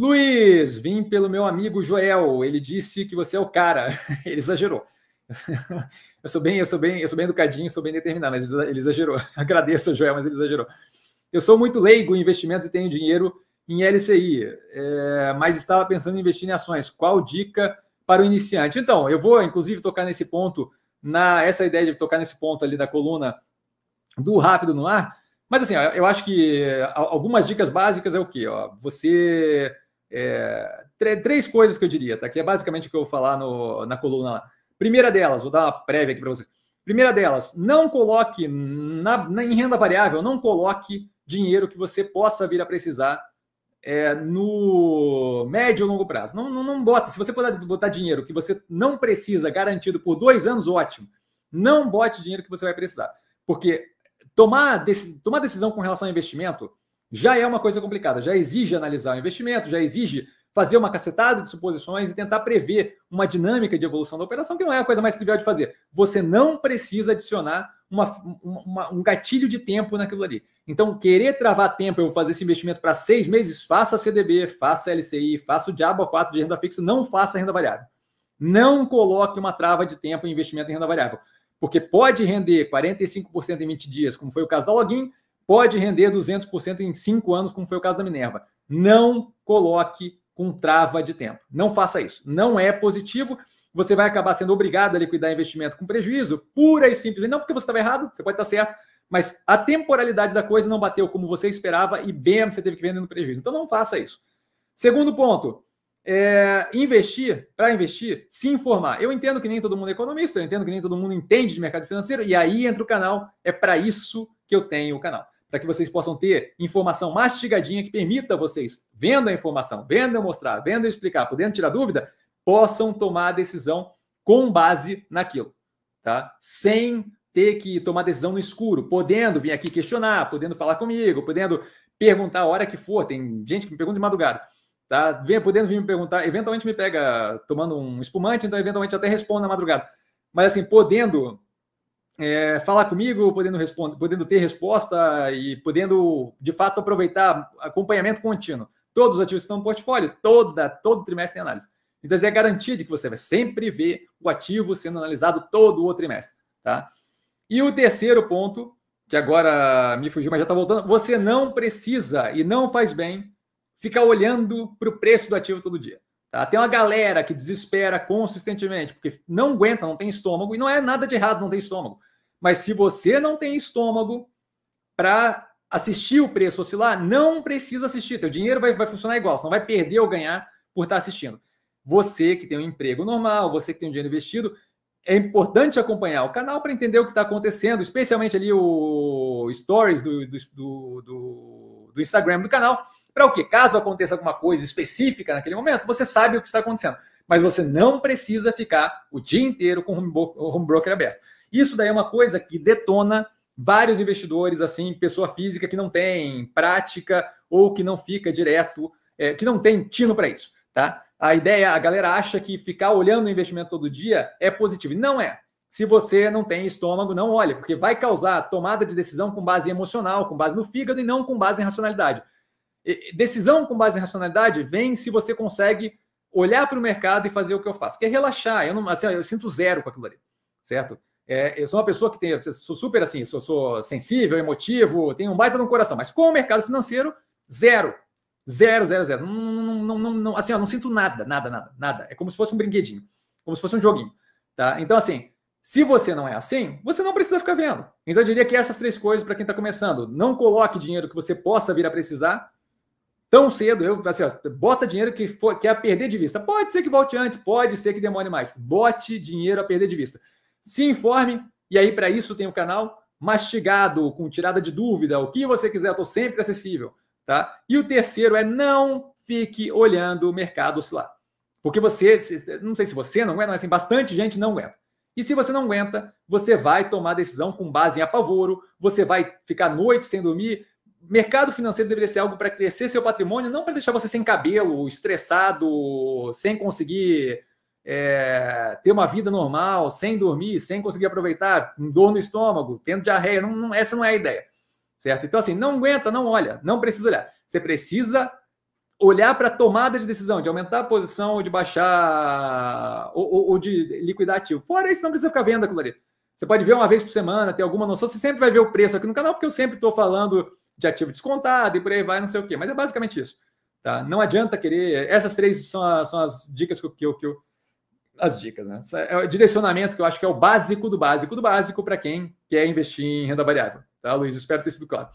Luiz, vim pelo meu amigo Joel. Ele disse que você é o cara. Ele exagerou. Eu sou bem, eu sou bem, eu sou bem educadinho, sou bem determinado, mas ele exagerou. Agradeço, Joel, mas ele exagerou. Eu sou muito leigo em investimentos e tenho dinheiro em LCI, é, mas estava pensando em investir em ações. Qual dica para o iniciante? Então, eu vou, inclusive, tocar nesse ponto, na essa ideia de tocar nesse ponto ali da coluna do rápido no ar. Mas assim, eu acho que é, algumas dicas básicas é o que, ó, você é, três coisas que eu diria, tá? Que é basicamente o que eu vou falar no, na coluna lá. Primeira delas, vou dar uma prévia aqui para você. Primeira delas, não coloque na, na, em renda variável, não coloque dinheiro que você possa vir a precisar é, no médio ou longo prazo. Não, não, não bota. Se você puder botar dinheiro que você não precisa, garantido por dois anos, ótimo. Não bote dinheiro que você vai precisar. Porque tomar, dec, tomar decisão com relação ao investimento já é uma coisa complicada, já exige analisar o investimento, já exige fazer uma cacetada de suposições e tentar prever uma dinâmica de evolução da operação, que não é a coisa mais trivial de fazer. Você não precisa adicionar uma, uma, um gatilho de tempo naquilo ali. Então, querer travar tempo, eu vou fazer esse investimento para seis meses, faça CDB, faça LCI, faça o Diabo 4 de renda fixa, não faça renda variável. Não coloque uma trava de tempo em investimento em renda variável, porque pode render 45% em 20 dias, como foi o caso da Login, pode render 200% em 5 anos, como foi o caso da Minerva. Não coloque com trava de tempo. Não faça isso. Não é positivo. Você vai acabar sendo obrigado a liquidar investimento com prejuízo, pura e simplesmente. Não porque você estava errado, você pode estar certo, mas a temporalidade da coisa não bateu como você esperava e bem, você teve que vender no prejuízo. Então não faça isso. Segundo ponto, é, investir, para investir, se informar. Eu entendo que nem todo mundo é economista, eu entendo que nem todo mundo entende de mercado financeiro, e aí entra o canal, é para isso que eu tenho o canal para que vocês possam ter informação mastigadinha que permita vocês, vendo a informação, vendo eu mostrar, vendo eu explicar, podendo tirar dúvida, possam tomar a decisão com base naquilo, tá? Sem ter que tomar decisão no escuro, podendo vir aqui questionar, podendo falar comigo, podendo perguntar a hora que for. Tem gente que me pergunta de madrugada, tá? Vem, podendo vir me perguntar, eventualmente me pega tomando um espumante, então eventualmente até respondo na madrugada. Mas assim, podendo é, falar comigo, podendo, podendo ter resposta e podendo, de fato, aproveitar acompanhamento contínuo. Todos os ativos estão no portfólio, toda, todo trimestre tem análise. Então, isso é garantia de que você vai sempre ver o ativo sendo analisado todo o trimestre. Tá? E o terceiro ponto, que agora me fugiu, mas já está voltando, você não precisa e não faz bem ficar olhando para o preço do ativo todo dia. Tá? Tem uma galera que desespera consistentemente, porque não aguenta, não tem estômago, e não é nada de errado não ter estômago. Mas se você não tem estômago para assistir o preço oscilar, não precisa assistir. Teu dinheiro vai, vai funcionar igual, você não vai perder ou ganhar por estar tá assistindo. Você que tem um emprego normal, você que tem um dinheiro investido, é importante acompanhar o canal para entender o que está acontecendo, especialmente ali o stories do, do, do, do Instagram do canal, para o que? Caso aconteça alguma coisa específica naquele momento, você sabe o que está acontecendo. Mas você não precisa ficar o dia inteiro com o home broker aberto. Isso daí é uma coisa que detona vários investidores, assim, pessoa física que não tem prática ou que não fica direto, é, que não tem tino para isso, tá? A ideia, a galera acha que ficar olhando o investimento todo dia é positivo. Não é. Se você não tem estômago, não olha, porque vai causar tomada de decisão com base emocional, com base no fígado e não com base em racionalidade. Decisão com base em racionalidade vem se você consegue olhar para o mercado e fazer o que eu faço, que é relaxar. Eu não, assim, eu sinto zero com aquilo ali, certo? É, eu sou uma pessoa que tem, sou super assim, sou, sou sensível, emotivo, tenho um baita no coração, mas com o mercado financeiro, zero. Zero, zero, zero. Não, não, não, não assim, ó, não sinto nada, nada, nada, nada. É como se fosse um brinquedinho, como se fosse um joguinho. Tá? Então, assim, se você não é assim, você não precisa ficar vendo. Então, eu diria que essas três coisas para quem está começando. Não coloque dinheiro que você possa vir a precisar tão cedo. Eu, assim, ó, bota dinheiro que for, quer é perder de vista. Pode ser que volte antes, pode ser que demore mais. Bote dinheiro a perder de vista se informe. E aí, para isso, tem o canal Mastigado, com tirada de dúvida, o que você quiser, estou sempre acessível. Tá? E o terceiro é não fique olhando o mercado oscilar. Porque você, não sei se você não aguenta, mas assim, bastante gente não aguenta. E se você não aguenta, você vai tomar decisão com base em apavoro, você vai ficar à noite sem dormir. Mercado financeiro deveria ser algo para crescer seu patrimônio, não para deixar você sem cabelo, estressado, sem conseguir é, ter uma vida normal, sem dormir, sem conseguir aproveitar, dor no estômago, tendo diarreia. Não, não, essa não é a ideia, certo? Então, assim, não aguenta, não olha, não precisa olhar. Você precisa olhar para a tomada de decisão, de aumentar a posição ou de baixar ou, ou, ou, de liquidar ativo. Fora isso, não precisa ficar vendo aquilo ali. Você pode ver uma vez por semana, ter alguma noção. Você sempre vai ver o preço aqui no canal, porque eu sempre estou falando de ativo descontado e por aí vai, não sei o quê. Mas é basicamente isso. Tá? Não adianta querer. Essas três são, as, são as dicas que eu, que eu as dicas, né? É o direcionamento que eu acho que é o básico do básico do básico para quem quer investir em renda variável, tá, Luiz? Espero ter sido claro.